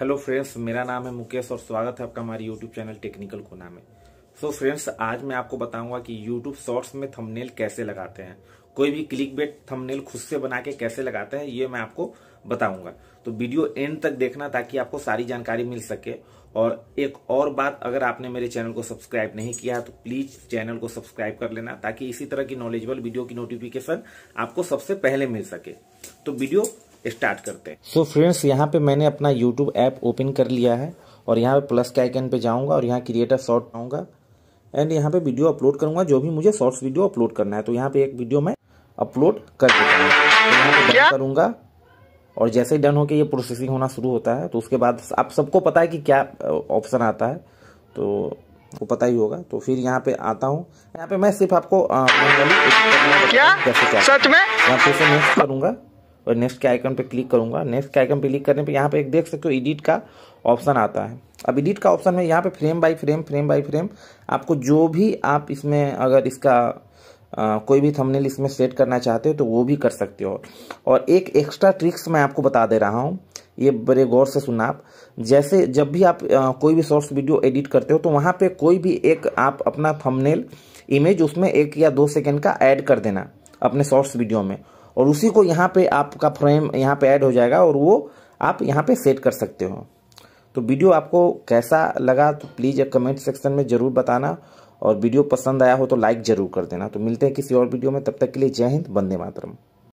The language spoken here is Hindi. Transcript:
हेलो फ्रेंड्स मेरा नाम है मुकेश और स्वागत है आपका हमारे यूट्यूब चैनल टेक्निकल कोना में सो so फ्रेंड्स आज मैं आपको बताऊंगा कि यूट्यूब शॉर्ट्स में थंबनेल कैसे लगाते हैं कोई भी क्लिक बेट थमनेल खुद से बना के कैसे लगाते हैं ये मैं आपको बताऊंगा तो वीडियो एंड तक देखना ताकि आपको सारी जानकारी मिल सके और एक और बात अगर आपने मेरे चैनल को सब्सक्राइब नहीं किया तो प्लीज चैनल को सब्सक्राइब कर लेना ताकि इसी तरह की नॉलेजेबल वीडियो की नोटिफिकेशन आपको सबसे पहले मिल सके तो वीडियो स्टार्ट करते हैं सो फ्रेंड्स यहाँ पे मैंने अपना यूट्यूब ऐप ओपन कर लिया है और यहाँ पे प्लस के आइकन पे जाऊँगा और यहाँ क्रिएटर शॉर्ट आऊँगा एंड यहाँ पे वीडियो अपलोड करूँगा जो भी मुझे शॉर्ट्स वीडियो अपलोड करना है तो यहाँ पे एक वीडियो मैं अपलोड कर देता हूँ डन तो और जैसे ही डन होकर ये प्रोसेसिंग होना शुरू होता है तो उसके बाद आप सबको पता है कि क्या ऑप्शन आता है तो वो पता ही होगा तो फिर यहाँ पे आता हूँ यहाँ पे मैं सिर्फ आपको आ, क्या सच में यहाँ पे से नेक्स्ट और नेक्स्ट के आइकन पे क्लिक करूंगा नेक्स्ट के आइकन पे क्लिक करने पे यहाँ पे एक देख सकते हो एडिट का ऑप्शन आता है अब एडिट का ऑप्शन में यहाँ पे frame by frame frame by frame आपको जो भी आप इसमें अगर इसका आ, कोई भी थंबनेल इसमें सेट करना चाहते हो तो वो भी कर सकते हो और एक एक्स्ट्रा ट्रिक्स मैं आपको बता दे रहा हूँ ये बड़े गौर से सुनना आप जैसे जब भी आप आ, कोई भी शॉर्ट्स वीडियो एडिट करते हो तो वहाँ पर कोई भी एक आप अपना थमनेल इमेज उसमें एक या दो सेकेंड का एड कर देना अपने शॉर्ट्स वीडियो में और उसी को यहाँ पे आपका फ्रेम यहाँ पे ऐड हो जाएगा और वो आप यहाँ पे सेट कर सकते हो तो वीडियो आपको कैसा लगा तो प्लीज़ कमेंट सेक्शन में ज़रूर बताना और वीडियो पसंद आया हो तो लाइक ज़रूर कर देना तो मिलते हैं किसी और वीडियो में तब तक के लिए जय हिंद बंदे मातरम